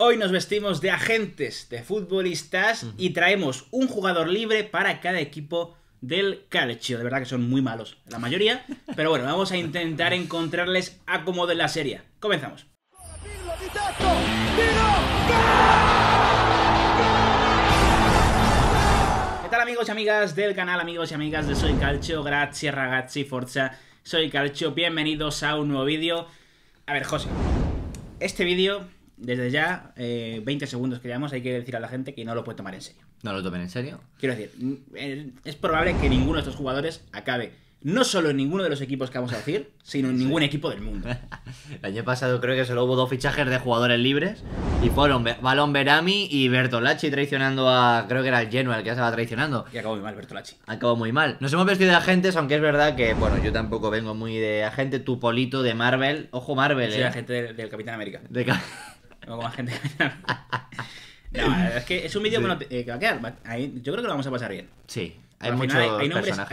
Hoy nos vestimos de agentes, de futbolistas y traemos un jugador libre para cada equipo del Calcio. De verdad que son muy malos, la mayoría, pero bueno, vamos a intentar encontrarles a como de la serie. Comenzamos. ¿Qué tal amigos y amigas del canal, amigos y amigas de Soy Calcio? Gracias, ragazzi, forza. Soy Calcio, bienvenidos a un nuevo vídeo. A ver, José, este vídeo desde ya, eh, 20 segundos que llevamos, hay que decir a la gente que no lo puede tomar en serio. ¿No lo tomen en serio? Quiero decir, eh, es probable que ninguno de estos jugadores acabe no solo en ninguno de los equipos que vamos a decir, sino en ningún equipo del mundo. El año pasado creo que solo hubo dos fichajes de jugadores libres y fueron Balón Berami y Bertolacci traicionando a. Creo que era el Genoa el que ya estaba traicionando. Y acabó muy mal Bertolacci. Acabó muy mal. Nos hemos vestido de agentes, aunque es verdad que, bueno, yo tampoco vengo muy de agente. tupolito de Marvel. Ojo, Marvel, Soy eh. agente del, Capitán América. De No, es que es un vídeo eh, que, va a quedar. yo creo que lo vamos a pasar bien. Sí, hay muchos hay,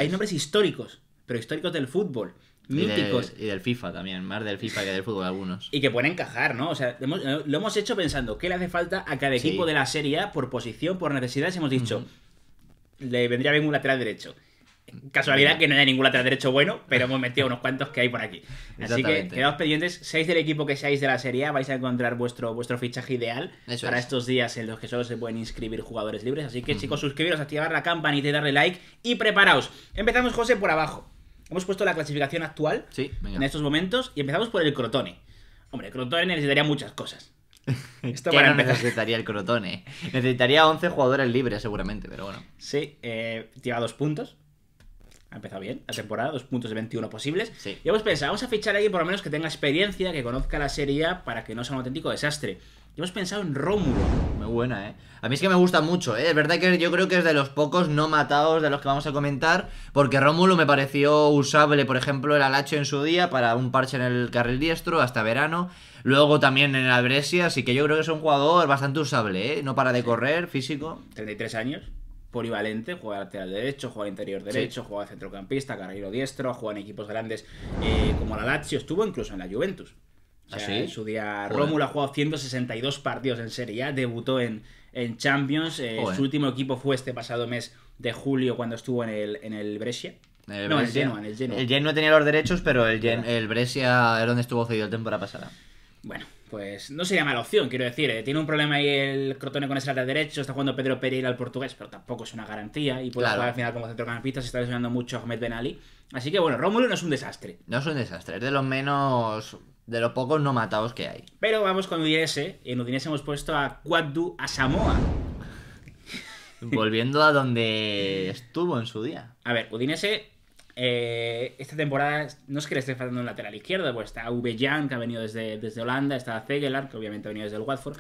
nombres, históricos, pero históricos del fútbol. Míticos. Y del, FIFA también, más del FIFA que del fútbol algunos. Y que pueden encajar, ¿no? O sea, eh, lo hemos hecho pensando qué le hace falta a cada equipo de la Serie A por posición, por necesidades. Hemos dicho, le vendría bien un lateral derecho Casualidad que no haya ningún lateral derecho bueno, pero hemos metido unos cuantos que hay por aquí. Así que quedaos pendientes. Seis del equipo que seáis de la serie, vais a encontrar vuestro, vuestro fichaje ideal para estos días en los que solo se pueden inscribir jugadores libres. Así que, chicos, suscribiros, activar la campanita y darle like y preparaos. Empezamos, José, por abajo. Hemos puesto la clasificación actual en estos momentos y empezamos por el Crotone. Hombre, el Crotone necesitaría muchas cosas. Esto ¿Qué necesitaría el Crotone? Necesitaría 11 jugadores libres seguramente, pero bueno. Sí, eh, lleva dos puntos. Ha empezado bien la temporada, dos puntos de 21 posibles. Y hemos pensado, vamos a fichar a alguien por lo menos que tenga experiencia, que conozca la Serie para que no sea un auténtico desastre. Y hemos pensado en Rómulo. Muy buena, ¿eh? A mí es que me gusta mucho, ¿eh? Es verdad que yo creo que es de los pocos no matados de los que vamos a comentar, porque Rómulo me pareció usable, por ejemplo, el Alacho en su día para un parche en el carril diestro hasta verano. Luego también en el Brescia, así que yo creo que es un jugador bastante usable, ¿eh? No para de correr, físico. 33 años polivalente, juega lateral derecho, juega interior derecho, juega centrocampista, carrilero diestro, juega en equipos grandes eh, como la Lazio, estuvo incluso en la Juventus. ¿Ah, su día Rómulo ha jugado 162 partidos en Serie A, debutó en, en Champions, eh, su último equipo fue este pasado mes de julio cuando estuvo en el, en el Brescia. no, el Genoa, el Genoa. tenía los derechos, pero el, el Brescia es donde estuvo cedido el temporada pasada. Bueno, pues no sería mala opción, quiero decir. Eh, tiene un problema ahí el Crotone con ese de derecho, está jugando Pedro Pereira al portugués, pero tampoco es una garantía. Y puede jugar al final como centrocampista, se está lesionando mucho Ahmed Ben Ali. Así que bueno, Rómulo no es un desastre. No es un desastre, es de los menos. de los pocos no matados que hay. Pero vamos con Udinese. En Udinese hemos puesto a Quaddu a Samoa. Volviendo a donde estuvo en su día. A ver, Udinese eh, esta temporada no es que le esté faltando un lateral izquierdo, pues está Jan que ha venido desde, desde Holanda, está Zegelar, que obviamente ha venido desde el Watford,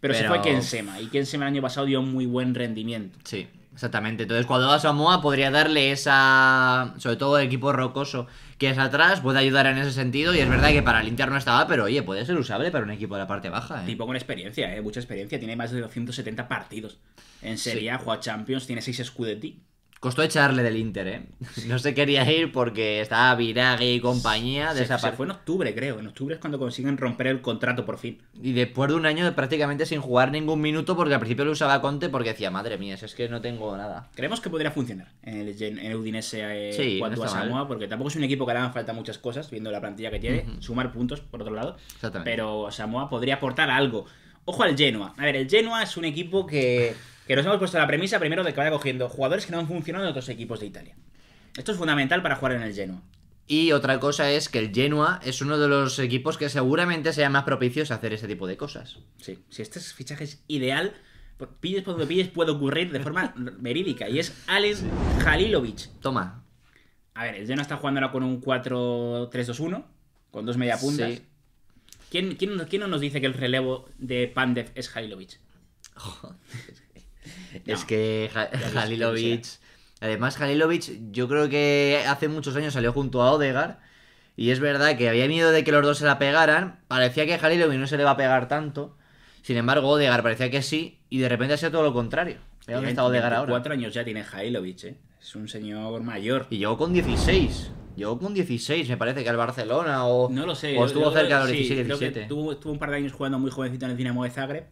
pero, se fue Kensema, y Kensema el año pasado dio muy buen rendimiento. Sí, exactamente. Entonces, cuando va a Samoa, podría darle esa. Sobre todo el equipo rocoso que es atrás, puede ayudar en ese sentido. Y es verdad que para limpiar no estaba, pero oye, puede ser usable para un equipo de la parte baja. ¿eh? Tipo con experiencia, ¿eh? mucha experiencia. Tiene más de 270 partidos en Serie A, juega Champions, tiene 6 Scudetti. Costó echarle del Inter, ¿eh? No se quería ir porque estaba Viragui y compañía. Se, fue en octubre, creo. En octubre es cuando consiguen romper el contrato por fin. Y después de un año de prácticamente sin jugar ningún minuto, porque al principio lo usaba Conte porque decía, madre mía, es que no tengo nada. Creemos que podría funcionar en el, en Udinese cuando eh, Samoa, porque tampoco es un equipo que le hagan falta muchas cosas, viendo la plantilla que tiene, sumar puntos, por otro lado. Pero Samoa podría aportar algo. Ojo al Genoa. A ver, el Genoa es un equipo que que nos hemos puesto la premisa primero de que vaya cogiendo jugadores que no han funcionado en otros equipos de Italia. Esto es fundamental para jugar en el Genoa. Y otra cosa es que el Genoa es uno de los equipos que seguramente sea más propicios a hacer ese tipo de cosas. Sí, si este fichaje es ideal, pilles por donde pilles, puede ocurrir de forma verídica. Y es Alex Halilovic. Toma. A ver, el Genoa está jugando ahora con un 4-3-2-1, con dos media puntas. ¿Quién, no nos dice que el relevo de Pandev es Halilovic? Joder es que Además, Halilovic, yo creo que hace muchos años salió junto a Odegar. Y es verdad que había miedo de que los dos se la pegaran. Parecía que Halilovic no se le va a pegar tanto. Sin embargo, Odegar parecía que sí. Y de repente ha sido todo lo contrario. dónde está Odegar ahora. Cuatro años ya tiene Halilovic, ¿eh? Es un señor mayor. Y yo con 16. Llegó con 16, me parece que al Barcelona o. No lo estuvo cerca de los 17. estuvo un par de años jugando muy jovencito en el Dinamo de Zagreb.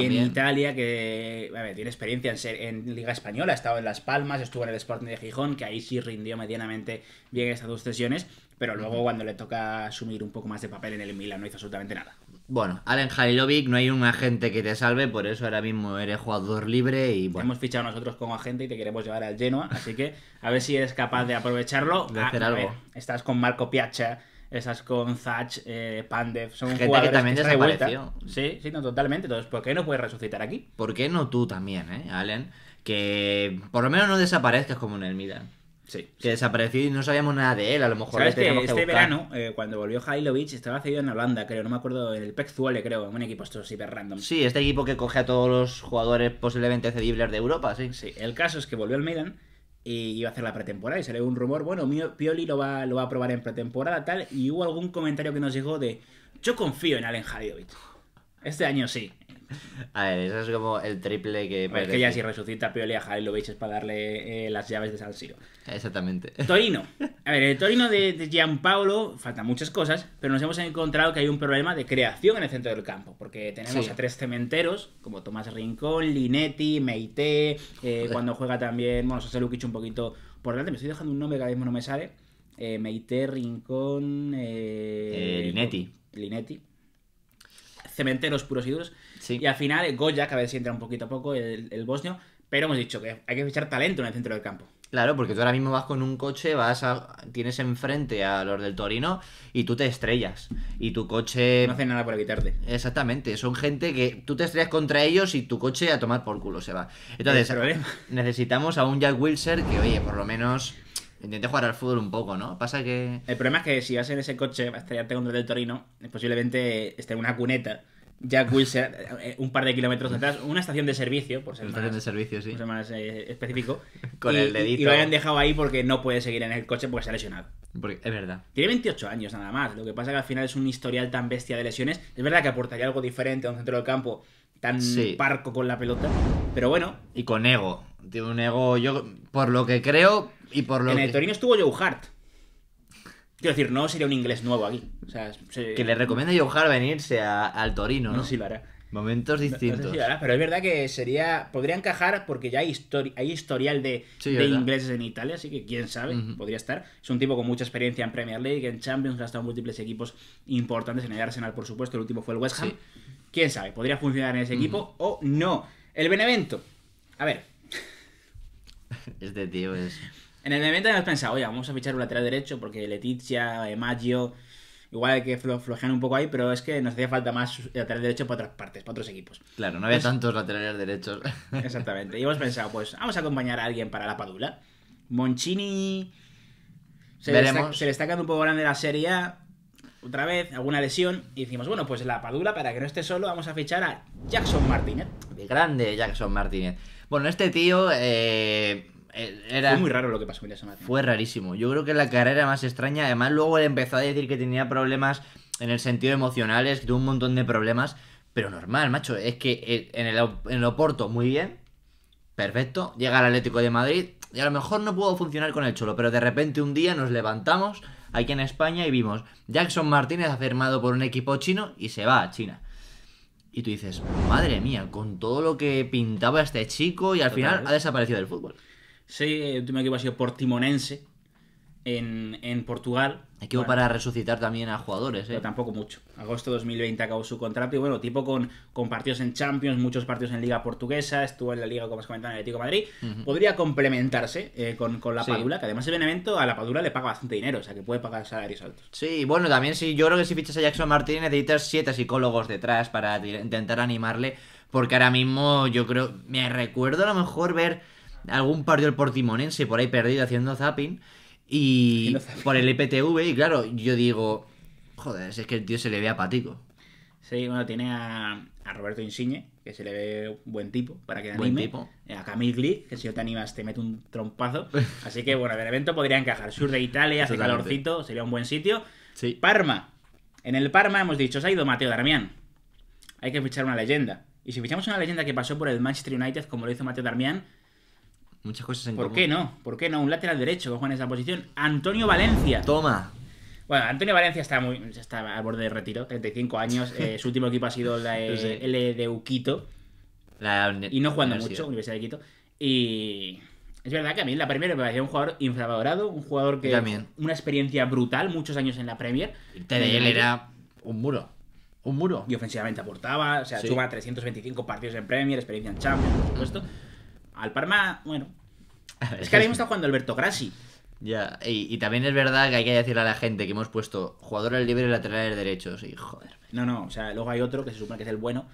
Y en Italia, que tiene experiencia en, ser, en, Liga Española, ha estado en Las Palmas, estuvo en el Sporting de Gijón, que ahí sí rindió medianamente bien estas dos sesiones, pero luego cuando le toca asumir un poco más de papel en el Milan no hizo absolutamente nada. Bueno, Allen Halilovic, no hay un agente que te salve, por eso ahora mismo eres jugador libre y bueno. Hemos fichado nosotros como agente y te queremos llevar al Genoa, así que a ver si eres capaz de aprovecharlo. De hacer ah, algo. estás con Marco Piazza esas con Zach, eh, Pandev, son Gente jugadores que también Sí, sí, totalmente. Entonces, ¿por qué no puedes resucitar aquí? ¿Por qué no tú también, eh, Allen? Que por lo menos no desaparezcas como en el Midan. Sí. Que desapareció y no sabíamos nada de él, a lo mejor. ¿Sabes que este verano, eh, cuando volvió Hailovic, estaba cedido en Holanda, creo, no me acuerdo, en el PEC creo, un equipo estos random. Sí, este equipo que coge a todos los jugadores posiblemente cedibles de Europa, sí. Sí, el caso es que volvió al Midan y iba a hacer la pretemporada y salió un rumor, bueno, Pioli lo va, lo va a probar en pretemporada, tal, y hubo algún comentario que nos llegó de, yo confío en Allen Hadiovich Este año sí, a ver, eso es como el triple que. es que ya si resucita Pioli a Javi lo veis es para darle eh, las llaves de San Siro. Exactamente. Torino. A ver, el Torino de, de Gianpaolo faltan muchas cosas, pero nos hemos encontrado que hay un problema de creación en el centro del campo, porque tenemos a tres cementeros, como Tomás Rincón, Linetti, Meite, eh, cuando juega también, bueno, José Lukic un poquito por delante. Me estoy dejando un nombre que ahora mismo no me sale. Eh, Meite, Rincón. Linetti. Linetti cementeros puros y duros. Y al final, Goya, que a ver entra un poquito a poco, el, bosnio, pero hemos dicho que hay que fichar talento en el centro del campo. Claro, porque tú ahora mismo vas con un coche, vas a, tienes enfrente a los del Torino y tú te estrellas. Y tu coche... No hace nada por evitarte. Exactamente, son gente que tú te estrellas contra ellos y tu coche a tomar por culo se va. Entonces, necesitamos a un Jack Wilson, que, oye, por lo menos Intenté jugar al fútbol un poco, ¿no? Pasa que. El problema es que si vas en ese coche a estrellarte contra el del Torino, eh, posiblemente esté en una cuneta. Jack Wilson, eh, eh, un par de kilómetros atrás, una estación de servicio, por ser más, de servicio, específico. Con el dedito. Y lo hayan dejado ahí porque no puede seguir en el coche porque se ha lesionado. Porque, es verdad. Tiene 28 años nada más. Lo que pasa que al final es un historial tan bestia de lesiones. Es verdad que aportaría algo diferente a un centro del campo tan parco con la pelota. Pero bueno. Y con ego. Tiene un ego, yo, por lo que creo y por lo que... En el Torino estuvo Joe Hart. Quiero decir, no sería un inglés nuevo aquí. O sea, Que le recomienda Joe Hart venirse al Torino, ¿no? Sí, lo hará. Momentos distintos. pero es verdad que sería podría encajar porque ya hay, historial de, ingleses en Italia, así que quién sabe, podría estar. Es un tipo con mucha experiencia en Premier League, en Champions, ha estado en múltiples equipos importantes, en el Arsenal, por supuesto, el último fue el West Ham. Quién sabe, podría funcionar en ese equipo o no. El Benevento. A ver, Este tío es. En el momento hemos pensado, oye, vamos a fichar un lateral derecho porque Letizia, Maggio, igual que flojean un poco ahí, pero es que nos hacía falta más lateral derecho para otras partes, para otros equipos. Claro, no había tantos laterales derechos. Exactamente. Y hemos pensado, pues vamos a acompañar a alguien para la Padula. Monchini. Se, Le está, quedando un poco grande la Serie otra vez, alguna lesión, y decimos, bueno, pues la Padula, para que no esté solo, vamos a fichar a Jackson Martínez. El grande Jackson Martínez. Bueno, este tío eh, eh, era... Fue muy raro lo que pasó con Jackson Martínez. Fue rarísimo. Yo creo que la carrera más extraña, además luego él empezó a decir que tenía problemas en el sentido emocionales, que tuvo un montón de problemas, pero normal, macho, es que eh, en el, en el Oporto muy bien, perfecto, llega al Atlético de Madrid, y a lo mejor no puedo funcionar con el Cholo, pero de repente un día nos levantamos aquí en España y vimos Jackson Martínez afirmado por un equipo chino y se va a China. Y tú dices, madre mía, con todo lo que pintaba este chico y al final ha desaparecido del fútbol. Sí, el último equipo ha sido Portimonense, en, Portugal. Equipo para resucitar también a jugadores, Pero ¿eh? tampoco mucho. Agosto 2020 acabó su contrato y bueno, tipo con, partidos en Champions, muchos partidos en Liga Portuguesa, estuvo en la Liga, como has comentado, en el Atlético Madrid. Podría complementarse eh, con, la Padula, que además el evento a la Padula le paga bastante dinero, o sea que puede pagar salarios altos. Sí, bueno, también sí, yo creo que si fichas a Jackson Martínez necesitas siete psicólogos detrás para intentar animarle, porque ahora mismo yo creo, me recuerdo a lo mejor ver algún partido del Portimonense por ahí perdido haciendo zapping. Y por el IPTV, e y claro, yo digo, joder, es que el tío se le ve apático. Sí, bueno, tiene a, Roberto Insigne, que se le ve buen tipo para que anime. A Camille Glee, que si no te animas te mete un trompazo. Así que bueno, el evento podría encajar. Sur de Italia, hace calorcito, sería un buen sitio. Sí. Parma. En el Parma hemos dicho, se ha ido Mateo Darmian. Hay que fichar una leyenda. Y si fichamos una leyenda que pasó por el Manchester United, como lo hizo Mateo Darmian, Muchas cosas en ¿Por qué no? ¿Por qué no? Un lateral derecho que juega en esa posición. Antonio Valencia. Toma. Bueno, Antonio Valencia está muy está al borde de retiro, 35 años. Eh, su último equipo ha sido la e de LDU Quito. y no jugando mucho, Universidad de Quito. Y es verdad que a mí la Premier me parecía un jugador infravalorado, un jugador que. Una experiencia brutal, muchos años en la Premier. él era un muro. Un muro. Y ofensivamente aportaba, o sea, suma 325 partidos en Premier, experiencia en Champions, por supuesto al Parma, bueno. Es que ahora mismo está jugando Alberto Grassi. Ya, y, también es verdad que hay que decirle a la gente que hemos puesto jugadores libres y laterales derechos. Y joder. No, no, o sea, luego hay otro que se supone que es el bueno,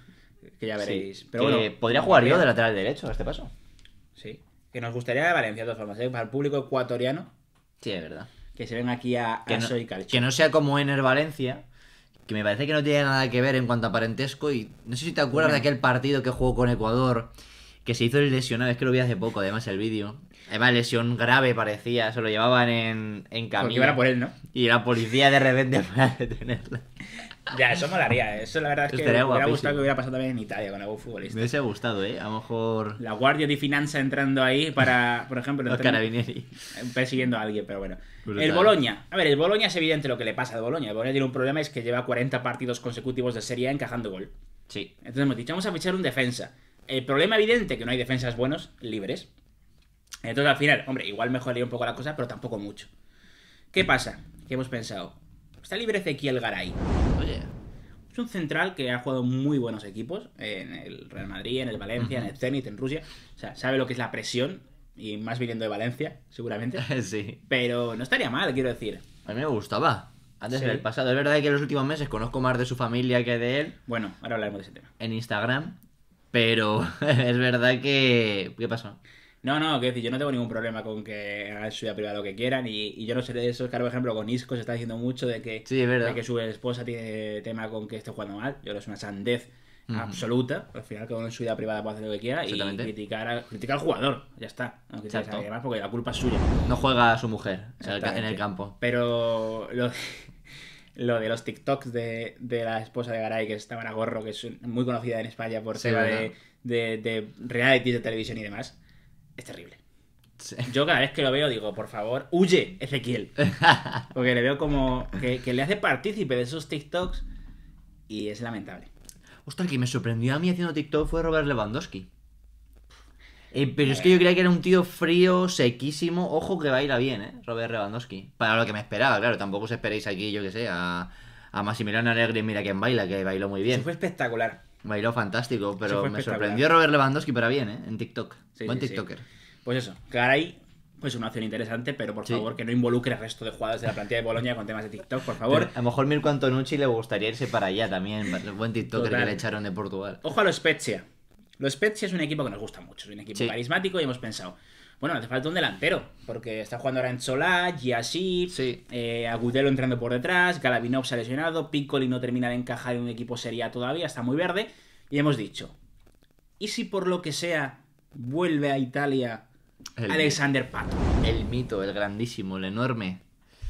que ya veréis. Pero podría jugar yo de lateral derecho a este paso. Sí. Que nos gustaría de Valencia, de todas formas, ¿eh? para el público ecuatoriano. Sí, es verdad. Que se ven aquí a, que no, Que no sea como Ener Valencia, que me parece que no tiene nada que ver en cuanto a parentesco. Y no sé si te acuerdas de aquel partido que jugó con Ecuador que se hizo el lesionado, es que lo vi hace poco, además, el vídeo. Además, lesión grave parecía, se lo llevaban en, en camino. Porque iban por él, ¿no? Y la policía de repente para detenerla. Ya, eso molaría, ¿eh? eso la verdad es que me hubiera gustado que hubiera pasado también en Italia con algún futbolista. Me hubiese gustado, ¿eh? A lo mejor... La Guardia de Finanza entrando ahí para, por ejemplo... Los carabinieri. Eh, persiguiendo a alguien, pero bueno. El Boloña. A ver, el Boloña es evidente lo que le pasa al Boloña. El Boloña tiene un problema, es que lleva 40 partidos consecutivos de Serie encajando gol. Sí. Entonces hemos dicho, vamos a fichar un defensa. El problema evidente que no hay defensas buenos libres. Entonces al final, hombre, igual mejoraría un poco la cosa, pero tampoco mucho. ¿Qué pasa? ¿Qué hemos pensado? Está libre Ezequiel Garay. Oye. Es un central que ha jugado muy buenos equipos. En el Real Madrid, en el Valencia, en el Zenit, en Rusia. O sea, sabe lo que es la presión. Y más viniendo de Valencia, seguramente. sí. Pero no estaría mal, quiero decir. A mí me gustaba. Antes del pasado. Es verdad que en los últimos meses conozco más de su familia que de él. Bueno, ahora hablaremos de ese tema. En Instagram pero es verdad que... ¿Qué pasó? No, no, que decir, yo no tengo ningún problema con que hagan su vida privada lo que quieran y, yo no sé de eso Claro, por ejemplo, con Isco se está diciendo mucho de que, que su esposa tiene tema con que esté jugando mal. Yo creo que es una sandez absoluta. Al final, que en su vida privada puede hacer lo que quiera y criticar, a, criticar al jugador. Ya está. No porque la culpa es suya. No juega a su mujer en el, campo. Pero lo, lo de los TikToks de, de la esposa de Garay, que es Tamara Gorro, que es muy conocida en España por ser de, reality de televisión y demás, es terrible. Yo cada vez que lo veo digo, por favor, huye, Ezequiel. Porque le veo como que, le hace partícipe de esos TikToks y es lamentable. Ostras, que me sorprendió a mí haciendo TikTok fue Robert Lewandowski. Eh, pero es que yo creía que era un tío frío, sequísimo. Ojo que baila bien, ¿eh? Robert Lewandowski. Para lo que me esperaba, claro. Tampoco os esperéis aquí, yo que sé, a, a Massimiliano Alegre. Mira quién baila, que bailó muy bien. fue espectacular. Bailó fantástico, pero me sorprendió Robert Lewandowski para bien, ¿eh? En TikTok. Buen TikToker. Pues eso, Caray, pues una opción interesante, pero por favor que no involucre al resto de jugadores de la plantilla de Bolonia con temas de TikTok, por favor. a lo mejor Mirko Antonucci le gustaría irse para allá también, el buen TikToker que le echaron de Portugal. Ojo a los Spezia, los Spezia es un equipo que nos gusta mucho, es un equipo carismático y hemos pensado, bueno, hace falta un delantero, porque está jugando ahora en Solá, Giassi, eh, Agudelo entrando por detrás, Galabinov se ha lesionado, Piccoli no termina de encajar en un equipo seria todavía, está muy verde, y hemos dicho, ¿y si por lo que sea vuelve a Italia Alexander Pato? El mito, el grandísimo, el enorme.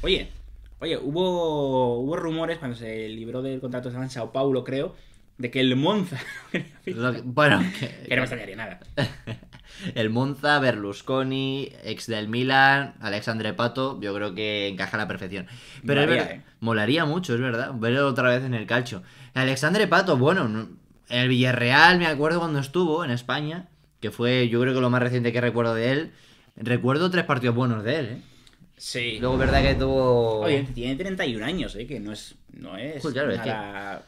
Oye, oye, hubo, hubo rumores cuando se libró del contrato de San Sao Paulo, creo, de que el Monza. bueno, que, no me nada. El Monza, Berlusconi, ex del Milan, Alexandre Pato, yo creo que encaja a la perfección. Pero molaría, eh. molaría mucho, es verdad, verlo otra vez en el calcho. Alexandre Pato, bueno, en el Villarreal me acuerdo cuando estuvo en España, que fue yo creo que lo más reciente que recuerdo de él. Recuerdo tres partidos buenos de él, ¿eh? Sí. Luego, verdad que tuvo. Oye, tiene 31 años, ¿eh? Que no es. No es.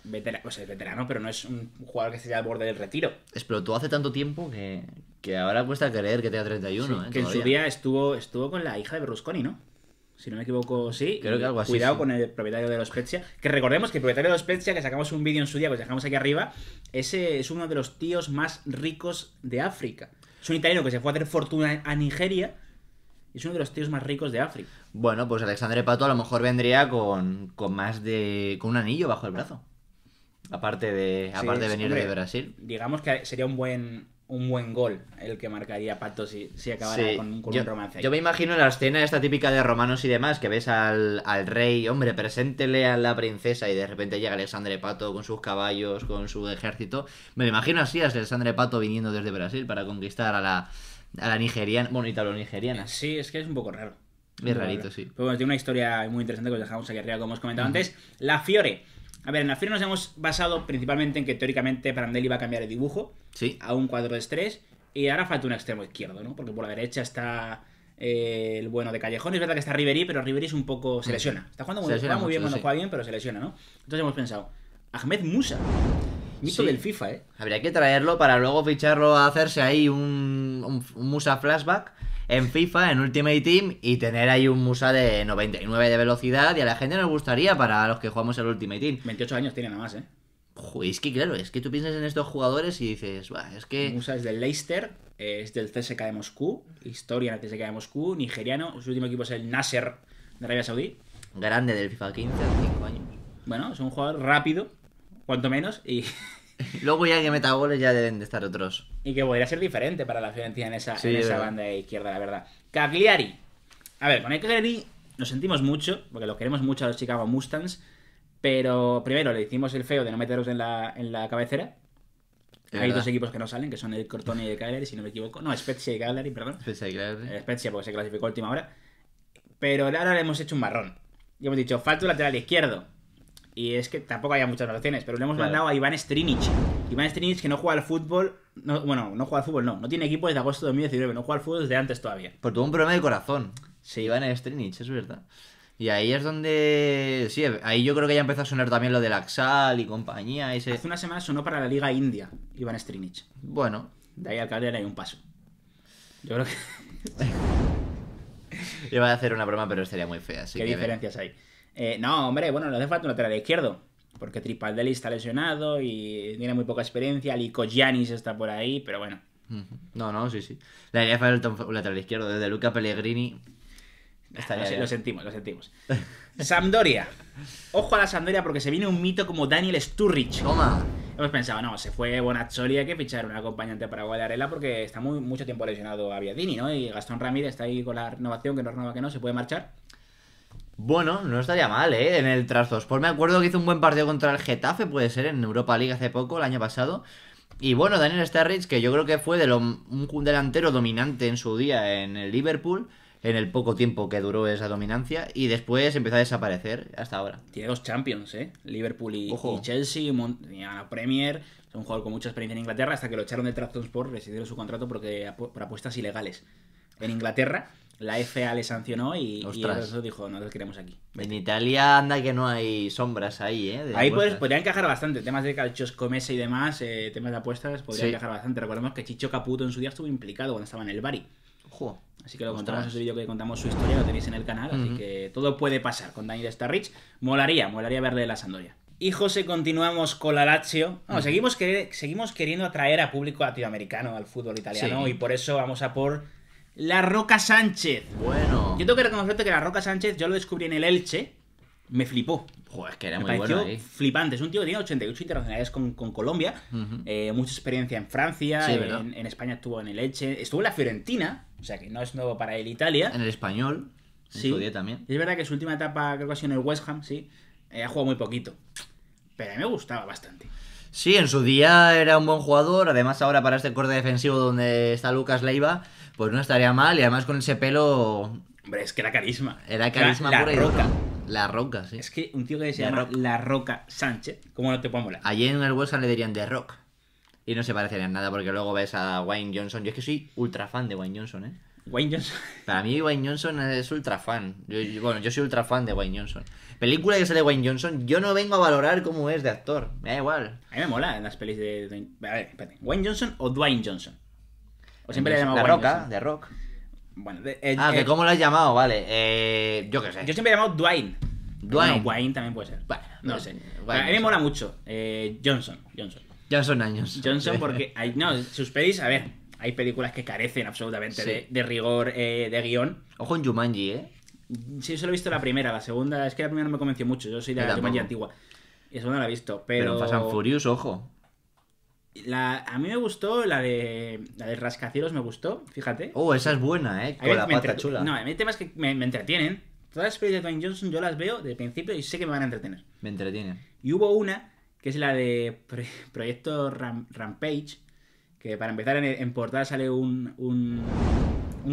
veterano, pero no es un jugador que esté al borde del retiro. Explotó hace tanto tiempo que, que ahora cuesta creer que tenga 31. eh, que en su día estuvo, estuvo con la hija de Berlusconi, ¿no? Si no me equivoco, sí. Creo que algo así. Cuidado con el propietario de los Spezia. Que recordemos que el propietario de los Spezia, que sacamos un vídeo en su día, que dejamos aquí arriba, ese es uno de los tíos más ricos de África. Es un italiano que se fue a hacer fortuna a Nigeria es uno de los tíos más ricos de África. Bueno, pues Alexandre Pato a lo mejor vendría con, más de. con un anillo bajo el brazo. Aparte de. aparte de venir de Brasil. Digamos que sería un buen. un buen gol el que marcaría Pato si, si acabara con, un romance. Yo me imagino la escena esta típica de romanos y demás, que ves al, al rey, hombre, preséntele a la princesa y de repente llega Alexandre Pato con sus caballos, con su ejército. Me lo imagino así a Alexandre Pato viniendo desde Brasil para conquistar a la a la nigeriana, bueno, italo-nigeriana. Sí, es que es un poco raro. Es rarito, sí. Pero bueno, tiene una historia muy interesante que os dejamos aquí arriba, como hemos comentado antes. La Fiore. A ver, en la Fiore nos hemos basado principalmente en que teóricamente Prandelli va a cambiar el dibujo sí. a un cuadro de estrés. y ahora falta un extremo izquierdo, ¿no? Porque por la derecha está eh, el bueno de Callejón. Es verdad que está Riveri, pero Riveri es un poco... se mm. lesiona. Está jugando muy, bien cuando juega bien, pero se lesiona, ¿no? Entonces hemos pensado, Ahmed Musa. Mito del FIFA, ¿eh? Habría que traerlo para luego ficharlo a hacerse ahí un, Musa flashback en FIFA, en Ultimate Team, y tener ahí un Musa de 99 de velocidad. Y a la gente nos gustaría para los que jugamos el Ultimate Team. 28 años tiene nada más, ¿eh? Joder, es que claro, es que tú piensas en estos jugadores y dices, bah, es que. Musa es del Leicester, es del CSK de Moscú, historia en el CSK de Moscú, nigeriano, su último equipo es el Nasser de Arabia Saudí. Grande del FIFA 15, 5 años. Bueno, es un jugador rápido, cuanto menos, y Luego ya que meta goles ya deben de estar otros. Y que podría ser diferente para la Fiorentina en esa, esa banda de izquierda, la verdad. Cagliari. A ver, con el Cagliari nos sentimos mucho, porque lo queremos mucho a los Chicago Mustangs, pero primero le hicimos el feo de no meteros en la, cabecera. Hay dos equipos que no salen, que son el Cortoni y el Cagliari, si no me equivoco. No, Spezia y Cagliari, perdón. Spezia y Cagliari. Eh, Spezia, porque se clasificó última hora. Pero ahora le hemos hecho un marrón. Y hemos dicho, falta un lateral izquierdo. Y es que tampoco había muchas relaciones, pero le hemos mandado a Iván Strinic. Iván Strinic que no juega al fútbol. No, bueno, no juega al fútbol, no. No tiene equipo desde agosto de 2019. No juega al fútbol desde antes todavía. Pues tuvo un problema de corazón. Sí, Iván Strinic, es verdad. Y ahí es donde. Sí, ahí yo creo que ya empezó a sonar también lo del Axal y compañía. Ese... Hace una semana sonó para la Liga India, Iván Strinic. Bueno. De ahí al Cagliari hay un paso. Yo creo que. yo voy a hacer una broma, pero estaría muy fea. ¿Qué diferencias hay? Eh, no, hombre, bueno, le hace falta un lateral izquierdo. Porque Tripaldelli está lesionado y tiene muy poca experiencia. Lico está por ahí, pero bueno. No, no, sí, sí. Le haría falta un lateral izquierdo. Desde Luca Pellegrini. lo, sentimos, lo sentimos. Sampdoria. Ojo a la Sampdoria porque se viene un mito como Daniel Sturridge. Toma. Hemos pensado, no, se fue Bonazzoli, hay que fichar un acompañante para Guadalajara porque está muy, mucho tiempo lesionado a Biadini, ¿no? Y Gastón Ramírez está ahí con la renovación, que no renova, que no, se puede marchar. Bueno, no estaría mal, ¿eh? En el Trastosport pues me acuerdo que hizo un buen partido contra el Getafe, puede ser, en Europa League hace poco, el año pasado. Y bueno, Daniel Sturridge, que yo creo que fue de lo, un delantero dominante en su día en el Liverpool, en el poco tiempo que duró esa dominancia, y después empezó a desaparecer hasta ahora. Tiene dos Champions, ¿eh? Liverpool y, Chelsea, y Premier, es un jugador con mucha experiencia en Inglaterra, hasta que lo echaron de por recibir su contrato porque, por apuestas ilegales en Inglaterra. La FA le sancionó y, eso dijo, no te queremos aquí. En Italia anda que no hay sombras ahí, ¿eh? ahí pues, podría encajar bastante. Temas de calchos, comesa y demás, eh, temas de apuestas, podría encajar bastante. Recordemos que Chicho Caputo en su día estuvo implicado cuando estaba en el Bari. Así que lo contamos en ese vídeo que contamos su historia, lo tenéis en el canal. Así que todo puede pasar con Daniel Starrich. Molaría, molaría verle la Sandoria. Y José, continuamos con la Lazio. No, seguimos, seguimos queriendo atraer a público latinoamericano al fútbol italiano y por eso vamos a por la Roca Sánchez. Bueno. Yo tengo que reconocerte que la Roca Sánchez yo lo descubrí en el Elche. Me flipó. Joder, es que era me muy bueno flipante. Es un tío que tenía 88 internacionales con, Colombia. Eh, mucha experiencia en Francia. en, España estuvo en el Elche. Estuvo en la Fiorentina. O sea que no es nuevo para el Italia. En el español. En sí. Su día también. Es verdad que su última etapa creo que ha sido en el West Ham, sí. Eh, ha jugado muy poquito. Pero a mí me gustaba bastante. Sí, en su día era un buen jugador. Además, ahora para este corte defensivo donde está Lucas Leiva pues no estaría mal y además con ese pelo. Hombre, es que era carisma. Era carisma pura la roca. la roca, sí. Es que un tío que decía la roca. La Roca Sánchez, ¿cómo no te puedo molar? Allí en el Wilson le dirían The Rock. Y no se parecerían nada porque luego ves a Wayne Johnson. Yo es que soy ultra fan de Wayne Johnson, ¿eh? Wayne Johnson. Para mí Wayne Johnson es ultra fan. bueno, yo soy ultra fan de Wayne Johnson. Película que sale Wayne Johnson, yo no vengo a valorar cómo es de actor. Me da igual. A mí me mola en las pelis de... A ver, espérate. ¿Wayne Johnson o Dwayne Johnson? O siempre le llamo La Roca, de Rock. Bueno, eh, Ah, que eh, cómo lo has llamado, vale. Eh, yo qué sé. Yo siempre he llamado Dwayne. Dwayne. No, también puede ser. Bueno, no sé. a mí me mola mucho. eh, Johnson. Johnson. años. Johnson porque no, sus pedis, a ver, hay películas que carecen absolutamente de, rigor eh, de guión. Ojo en Jumanji, ¿eh? Sí, solo he visto la primera, la segunda, es que la primera no me convenció mucho, yo soy de la Jumanji antigua. Y la segunda la he visto, pero... Fast and Furious, ojo. La, a mí me gustó la de, la de Rascacielos, me gustó, fíjate. Oh, esa es buena, ¿eh? Con la pata chula. No, a temas que me, entretienen. Todas las películas de Dwayne Johnson yo las veo de principio y sé que me van a entretener. Me entretienen. Y hubo una que es la de Proyecto Rampage, que para empezar en, portada sale un, un,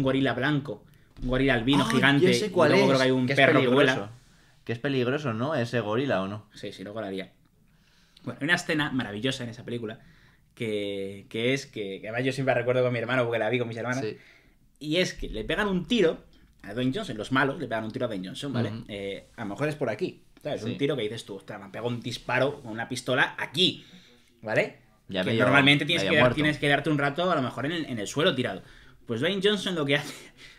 gorila blanco, un gorila albino gigante. sé cuál luego es. creo que hay un perro que Que es peligroso, ¿no? Ese gorila, ¿o no? Sí, sí, lo la Bueno, hay una escena maravillosa en esa película que, es que, además yo siempre recuerdo con mi hermano porque la vi con mis hermanas, y es que le pegan un tiro a Dwayne Johnson, los malos le pegan un tiro a Dwayne Johnson, ¿vale? Eh, a lo mejor es por aquí, Es Un tiro que dices tú, ostras, me pego un disparo con una pistola aquí, ¿vale? Ya que normalmente tienes, que tienes que, darte un rato a lo mejor en el, en el suelo tirado. Pues Dwayne Johnson lo que hace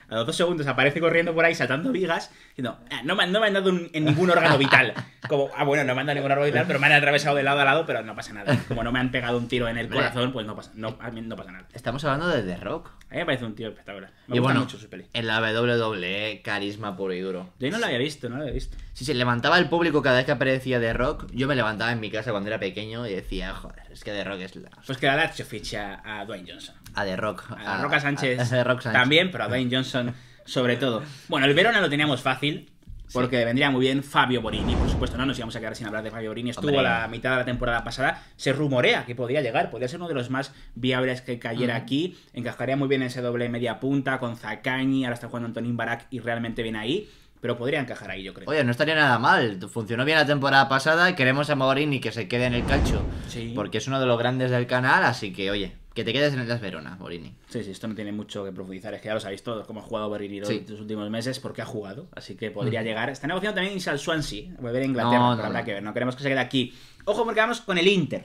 a los dos segundos aparece corriendo por ahí saltando vigas, diciendo, ah, no, me, han dado en ningún órgano vital. Como, ah, bueno, no me han dado ningún órgano vital, pero me han atravesado de lado a lado, pero no pasa nada. Como no me han pegado un tiro en el corazón, pues no pasa, no, no pasa nada. Estamos hablando de The Rock. A mí me parece un tío espectacular. Me y gusta bueno, mucho su peli. En la WWE, carisma puro y duro. Yo no lo había visto, no lo había visto. Si se levantaba el público cada vez que aparecía The Rock, yo me levantaba en mi casa cuando era pequeño y decía, joder, es que The Rock es la. Pues que la se ficha a Dwayne Johnson. A The Rock. A, Roca Sánchez. A, Rock Sánchez. También, pero a Dwayne Johnson sobre todo. Bueno, el Verona lo teníamos fácil. Porque vendría muy bien Fabio Borini, por supuesto, no nos íbamos a quedar sin hablar de Fabio Borini. Estuvo a la mitad de la temporada pasada, se rumorea que podría llegar, podría ser uno de los más viables que cayera mm. aquí, encajaría muy bien en ese doble media punta con Zacañi, ahora está jugando Antonín Barak y realmente viene ahí pero podría encajar ahí, yo creo. Oye, no estaría nada mal. Funcionó bien la temporada pasada y queremos a Morini que se quede en el calcho. Sí. Porque es uno de los grandes del canal, así que, oye, que te quedes en el las Verona, Morini. Sí, sí, esto no tiene mucho que profundizar. Es que ya lo sabéis todos cómo ha jugado Borini los últimos meses, porque ha jugado. Así que podría mm. llegar. Está negociando también en el Swansea, volver a Inglaterra, no, no, no. No queremos que se quede aquí. Ojo, porque vamos con el Inter.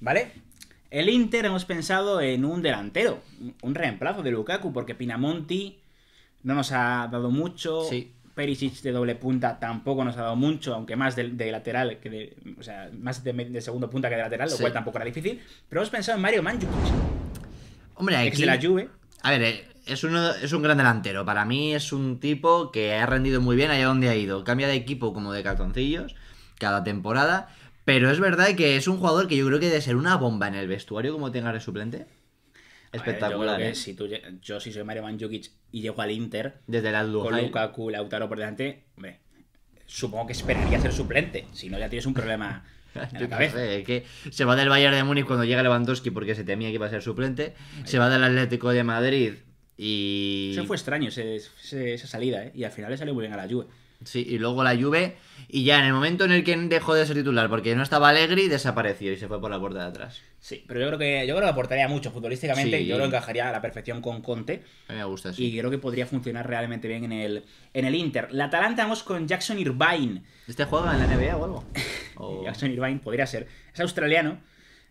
¿Vale? El Inter hemos pensado en un delantero, un reemplazo de Lukaku, porque Pinamonti no nos ha dado mucho. Sí. Perisic de doble punta tampoco nos ha dado mucho, aunque más de, lateral que de. O sea, más de, segundo punta que de lateral, lo cual tampoco era difícil. Pero hemos pensado en Mario Mandzukic. Hombre, aquí. de la Juve. A ver, eh, es, es un gran delantero. Para mí es un tipo que ha rendido muy bien allá donde ha ido. Cambia de equipo como de cartoncillos cada temporada. Pero es verdad que es un jugador que yo creo que debe ser una bomba en el vestuario como tenga de suplente. Espectacular. yo, ¿eh? si yo, si soy Mario Jokic y llego al Inter Desde la con Lukaku, Lautaro por delante, supongo que esperaría ser suplente. Si no, ya tienes un problema. en la que se va del Bayern de Múnich cuando llega Lewandowski porque se temía que iba a ser suplente. Se va del Atlético de Madrid y. Eso fue extraño, esa salida, ¿eh? Y al final le salió muy bien a la Juve. Sí, y luego la Juve. Y ya en el momento en el que dejó de ser titular, porque no estaba y desapareció y se fue por la puerta de atrás. Sí, pero yo creo que yo creo que aportaría mucho futbolísticamente. Yo lo encajaría a la perfección con Conte. A mí me gusta, eso. Y creo que podría funcionar realmente bien en el, en el Inter. La Atalanta vamos con Jackson Irvine. ¿Este juega en la NBA o algo? Jackson Irvine podría ser. Es australiano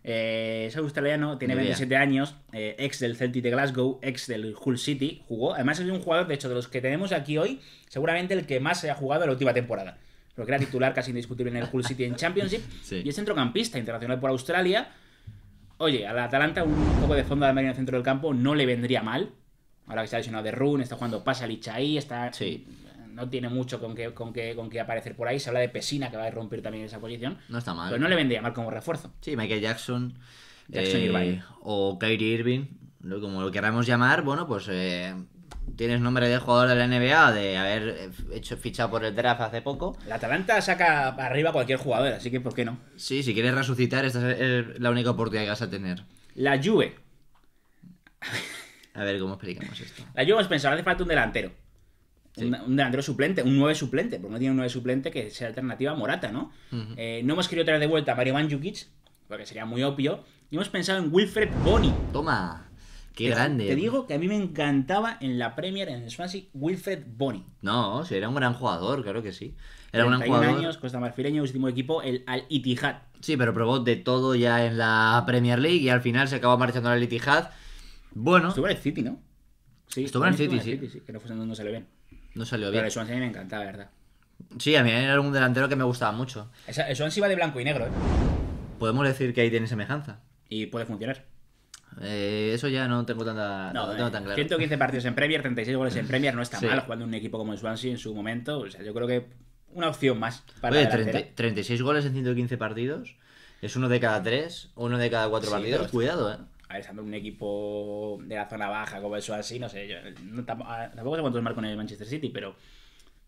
eh, es australiano, tiene 27 años, eh, ex del Celtic de Glasgow, ex del Hull City, jugó. Además es un jugador, de hecho, de los que tenemos aquí hoy, seguramente el que más se ha jugado en la última temporada. Porque era titular casi indiscutible en el Hull City en Championship. Y es centrocampista internacional por Australia. Oye, al Atalanta un poco de fondo de medio en el centro del campo no le vendría mal. Ahora que se ha lesionado de Run, está jugando Pasalic ahí, está no tiene mucho con que, con, que, con aparecer por ahí. Se habla de Pesina, que va a romper también esa posición. No está mal. Pero no le vendría mal como refuerzo. Sí, Michael Jackson. Jackson eh, Irvine. O Kyrie Irving, como lo queramos llamar, bueno, pues eh, tienes nombre de jugador de la NBA, de haber eh, hecho fichado por el draft hace poco. La Atalanta saca arriba cualquier jugador, así que ¿por qué no? Sí, si quieres resucitar, esta es la única oportunidad que vas a tener. La Juve. A ver cómo explicamos esto. La Juve hemos pensado, hace falta un delantero. Un, delantero suplente, un 9 suplente, porque no tiene un 9 suplente que sea alternativa a Morata, ¿no? Eh, no hemos querido traer de vuelta a Mario Mandzukic, porque sería muy obvio, y hemos pensado en Wilfred Boni. Toma. Qué grande. Te digo que a mí me encantaba en la Premier, en el Swansea, Wilfred Boni. No, sí, era un gran jugador, claro que sí. Era un gran jugador. años, Costa Marfileño, último equipo, el Al Ittihad. Sí, pero probó de todo ya en la Premier League y al final se acabó marchando al al Ittihad. Bueno. Estuvo en el City, ¿no? Sí, estuvo en el City, sí. sí. Que no, no se le ven. No salió bien. Pero el Swansea a mí me encantaba, ¿verdad? Sí, a mí era un delantero que me gustaba mucho. el Swansea va de blanco y negro, ¿eh? Podemos decir que ahí tiene semejanza. Y puede funcionar. Eh, eso ya no tengo tanta no, eh, tengo tan claro. 115 partidos en Premier, 36 goles en Premier, no está mal jugando un equipo como el Swansea en su momento. O sea, yo creo que una opción más para 36 goles en 115 partidos. Es uno de cada tres, uno de cada cuatro partidos. Cuidado, eh a ver, un equipo de la zona baja como eso así, no sé, ah, tampoco sé cuántos marcos con el Manchester City, pero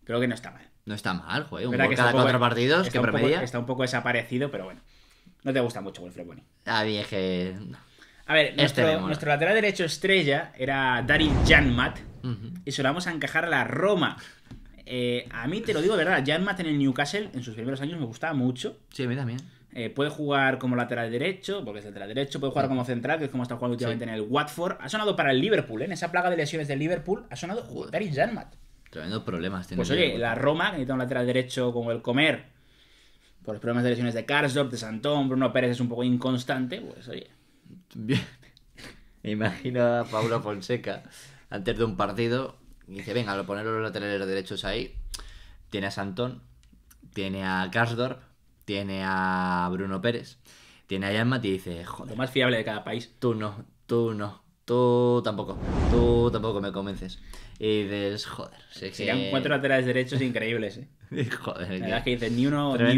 creo que no está mal. No está mal, joder, un cada cuatro partidos, que promedia. está un poco desaparecido, pero bueno. No te gusta mucho Wilfred Boni. que... A ver, este nuestro, lateral derecho estrella era Daryl Janmat y se vamos a encajar a la Roma. Eh, a mí te lo digo de verdad, Janmat en el Newcastle en sus primeros años me gustaba mucho. Sí, a mí también. Eh, puede jugar como lateral derecho, porque es lateral derecho, puede jugar como central, que es como está jugando últimamente en el Watford. Ha sonado para el Liverpool, ¿eh? en esa plaga de lesiones del Liverpool, ha sonado Darin Janmat. Tremendos problemas Pues oye, la Roma, que necesita un lateral derecho como el Comer, por los problemas de lesiones de Karsdorp, de Santón, Bruno Pérez es un poco inconstante, pues oye. Bien. Me imagino a Paulo Fonseca antes de un partido y dice, venga, lo poner los laterales derechos ahí. Tiene a Santón, tiene a Karsdorp tiene a Bruno Pérez, tiene a Yanmat y dice, joder. Lo más fiable de cada país. Tú no, tú no, tú tampoco, tú tampoco me convences. Y dices, joder. Serían cuatro laterales derechos increíbles, ¿eh? Joder, que dices, ni uno, ni,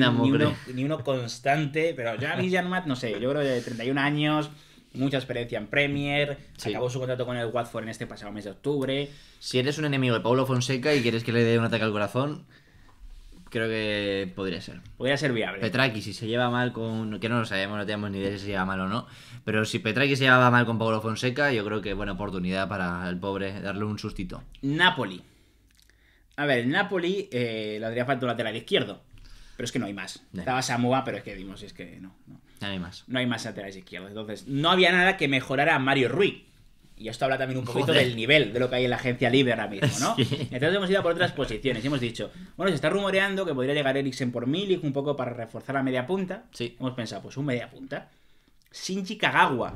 uno, constante, pero ya Janmat, no sé, yo creo que de 31 años, mucha experiencia en Premier, Se acabó su contrato con el Watford en este pasado mes de octubre. Si eres un enemigo de Pablo Fonseca y quieres que le dé un ataque al corazón, creo que podría ser. Podría ser viable. Petraki, si se lleva mal con. que no lo sabemos, no tenemos ni idea si se lleva mal o no. Pero si Petraki se llevaba mal con Pablo Fonseca, yo creo que buena oportunidad para el pobre darle un sustito. Napoli. A ver, Napoli eh, le haría falta un lateral izquierdo. Pero es que no hay más. Estaba Samoa, pero es que vimos, es que no, no. No hay más. No hay más laterales izquierdos. Entonces, no había nada que mejorara a Mario Rui y esto habla también un poquito del nivel de lo que hay en la agencia libre ahora mismo, ¿no? Entonces hemos ido por otras posiciones y hemos dicho, bueno, se está rumoreando que podría llegar Eriksen por Milik un poco para reforzar la media punta. Sí. Hemos pensado, pues un media punta. Shinji Kagawa.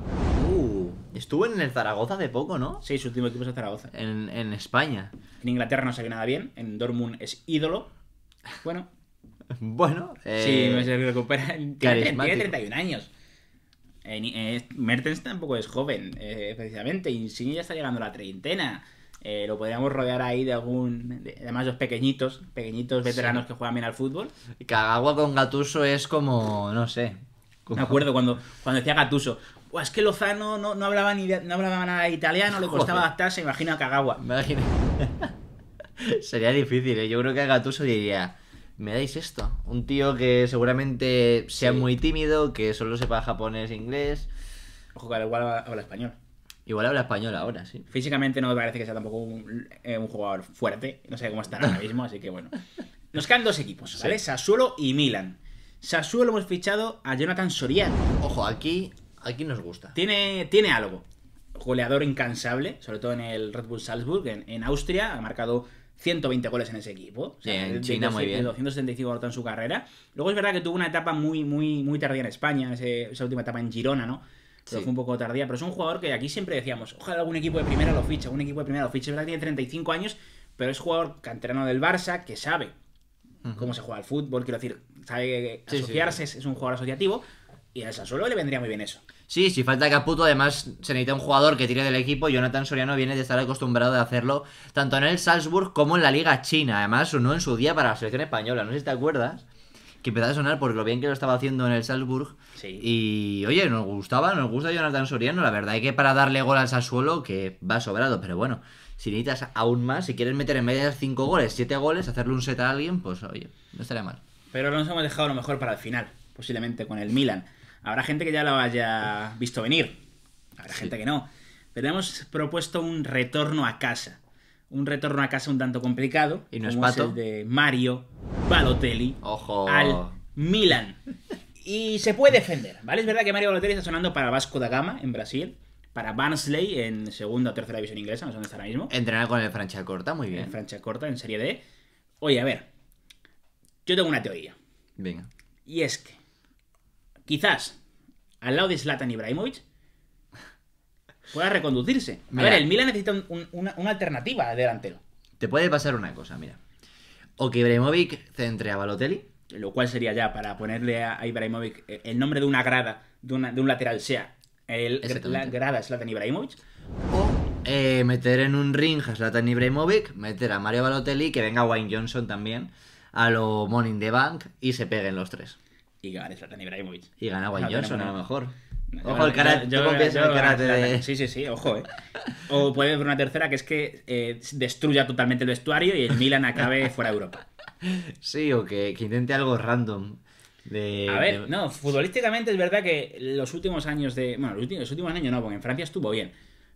Uh, estuvo en el Zaragoza de poco, ¿no? Sí, su último equipo es Zaragoza. En, España. En Inglaterra no salió nada bien. En Dortmund es ídolo. Bueno. bueno. Eh... Sí, se recupera. Tiene, 31 años. Eh, eh, Mertens tampoco es joven, eh, precisamente. Insigne ya está llegando a la treintena. lo podríamos rodear ahí de algún. De, además, los pequeñitos, pequeñitos veteranos que juegan bien al fútbol. Cagagua con Gatuso es como. No sé. Me acuerdo cuando, cuando decía Gatuso. Es que Lozano no, no hablaba ni no hablaba nada de italiano, le costaba adaptarse. Imagina a Cagagua. Sería difícil, yo creo que a Gatuso diría me dais esto. Un tío que seguramente sea muy tímido, que solo sepa japonés e inglés. Ojo, que igual habla español. Igual habla español ahora, sí. Físicamente no me parece que sea tampoco un, eh, jugador fuerte. No sé cómo está ahora mismo, así que bueno. Nos quedan dos equipos, ¿vale? Sassuolo y Milan. Sassuolo hemos fichado a Jonathan Soriano. Ojo, aquí, aquí nos gusta. Tiene, tiene algo. Goleador incansable, sobre todo en el Red Bull Salzburg, en Austria. Ha marcado 120 goles en ese equipo. O China muy bien. 275 goles en su carrera. Luego es verdad que tuvo una etapa muy, muy, muy tardía en España, esa última etapa en Girona, ¿no? Pero fue un poco tardía. Pero es un jugador que aquí siempre decíamos, ojalá algún equipo de primera lo ficha, algún equipo de primera lo ficha. Es verdad que tiene 35 años, pero es jugador canterano del Barça que sabe cómo se juega el fútbol. Quiero decir, sabe asociarse, es, un jugador asociativo. Y al Sassuolo le vendría muy bien eso. Sí, si falta Caputo, además se necesita un jugador que tire del equipo. Jonathan Soriano viene de estar acostumbrado a hacerlo tanto en el Salzburg como en la Liga China. Además, uno en su día para la selección española, no sé si te acuerdas. Que empezaba a sonar por lo bien que lo estaba haciendo en el Salzburg. Sí. Y oye, nos gustaba, nos gusta Jonathan Soriano. La verdad es que para darle gol al Sassuolo, que va sobrado, pero bueno, si necesitas aún más, si quieres meter en media 5 goles, 7 goles, hacerle un set a alguien, pues oye, no estaría mal. Pero nos hemos dejado lo mejor para el final, posiblemente con el Milan. Habrá gente que ya lo haya visto venir, habrá gente que no. Pero hemos propuesto un retorno a casa. Un retorno a casa un tanto complicado. Y no es, pato? de Mario Balotelli Ojo. al Milan. Y se puede defender, ¿vale? Es verdad que Mario Balotelli está sonando para Vasco da Gama en Brasil para Barnsley en segunda o tercera división inglesa, no sé dónde está ahora mismo. Entrenar con el francia Corta, muy bien. En Francha Corta, en Serie D. Oye, a ver, yo tengo una teoría. Venga. Y es que quizás al lado de Zlatan Ibrahimovic pueda reconducirse. A ver, el Milan necesita una, alternativa de delantero. Te puede pasar una cosa, mira. O que Ibrahimovic centre a Balotelli. Lo cual sería ya para ponerle a Ibrahimovic eh, el nombre de una grada, de, un lateral, sea el, la grada Zlatan Ibrahimovic. O eh, meter en un ring a Zlatan Ibrahimovic, meter a Mario Balotelli, que venga Wayne Johnson también, a lo Morning the Bank y se peguen los tres y que gane Zlatan Ibrahimovic. Y gana Wayne Johnson, a lo mejor. Ojo, el Yo, el carácter de... Sí, sí, sí, ojo, eh. O puede haber una tercera que es que eh, destruya totalmente el vestuario y el Milan acabe fuera de Europa. Sí, o que, intente algo random. De, a ver, no, futbolísticamente es verdad que los últimos años de. Bueno, los últimos, años no, porque en Francia estuvo bien.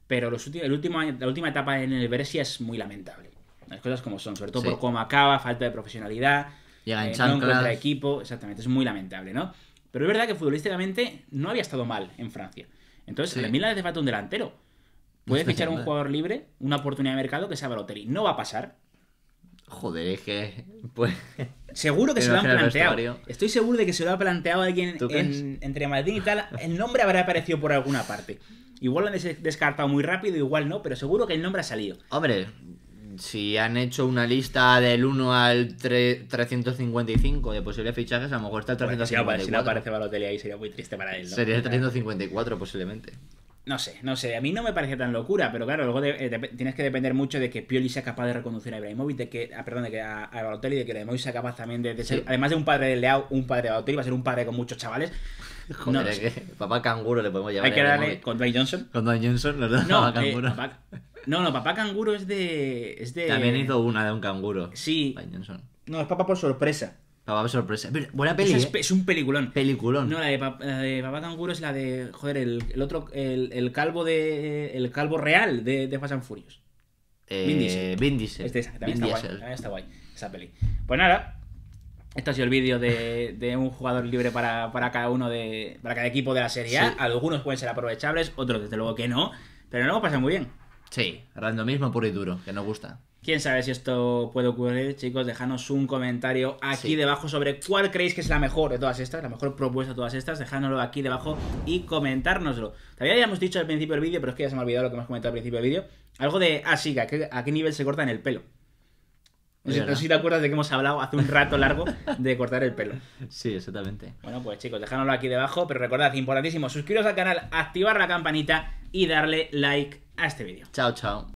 Pero los el último la última etapa en el Brescia es muy lamentable. Las cosas como son, sobre todo por cómo acaba, falta de profesionalidad Llega eh, en eh, no encuentra equipo, exactamente, es muy lamentable, ¿no? Pero es verdad que futbolísticamente no había estado mal en Francia. Entonces, sí. a hace falta un delantero. Puede fichar un jugador libre, una oportunidad de mercado que sea Balotelli. No va a pasar. Joder, es que. Pues... Seguro que se lo han planteado. Estoy seguro de que se lo ha planteado alguien entre Madrid y tal. El nombre habrá aparecido por alguna parte. Igual lo han descartado muy rápido, igual no, pero seguro que el nombre ha salido. Hombre, si han hecho una lista del 1 al 355 de posibles fichajes, a lo mejor está el 354. si, no, aparece Balotelli ahí sería muy triste para él. Sería el 354 posiblemente. No sé, no sé. A mí no me parece tan locura, pero claro, luego eh, tienes que depender mucho de que Pioli sea capaz de reconducir a Ibrahimovic, de que, ah, perdón, de que a, Balotelli, de que Ibrahimovic sea capaz también de, ser, además de un padre de Leao, un padre de Balotelli, va a ser un padre con muchos chavales. no, es que papá canguro le podemos llamar. Hay que darle con Dwayne Johnson. Con Dwayne Johnson, ¿verdad? No, papá eh, canguro. No, no, Papá Canguro es de. Es de... También hizo una de un canguro. Sí. No, es Papá por sorpresa. Papá por sorpresa. buena peli. ¿eh? Es, un peliculón. Peliculón. No, la de, Papá Canguro es la de. Joder, el, otro. El, calvo de. El calvo real de, de Fast and Furious. Eh, Vin Diesel. Este, también, está Guay, está guay. Esa peli. Pues nada. Este ha sido el vídeo de, un jugador libre para, cada uno de. para cada equipo de la serie A. Algunos pueden ser aprovechables, otros desde luego que no. Pero no, pasa muy bien. Sí, randomismo puro y duro, que nos gusta. Quién sabe si esto puede ocurrir, chicos. Dejadnos un comentario aquí debajo sobre cuál creéis que es la mejor de todas estas, la mejor propuesta de todas estas. Dejadnoslo aquí debajo y comentárnoslo. También habíamos dicho al principio del vídeo, pero es que ya se me ha olvidado lo que hemos comentado al principio del vídeo. Algo de, ah, sí, a qué, nivel se corta en el pelo. No sé, si te acuerdas de que hemos hablado hace un rato largo de cortar el pelo. Sí, exactamente. Bueno, pues chicos, dejárnoslo aquí debajo, pero recordad, importantísimo, suscribiros al canal, activar la campanita y darle like a este vídeo. Chao, chao.